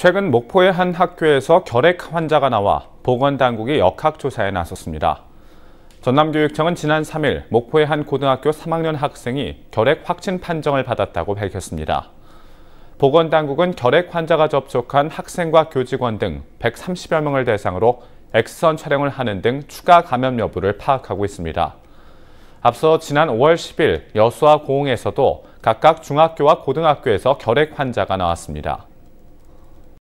최근 목포의 한 학교에서 결핵 환자가 나와 보건당국이 역학조사에 나섰습니다. 전남교육청은 지난 3일 목포의 한 고등학교 3학년 학생이 결핵 확진 판정을 받았다고 밝혔습니다. 보건당국은 결핵 환자가 접촉한 학생과 교직원 등 130여 명을 대상으로 엑스선 촬영을 하는 등 추가 감염 여부를 파악하고 있습니다. 앞서 지난 5월 10일 여수와 고흥에서도 각각 중학교와 고등학교에서 결핵 환자가 나왔습니다.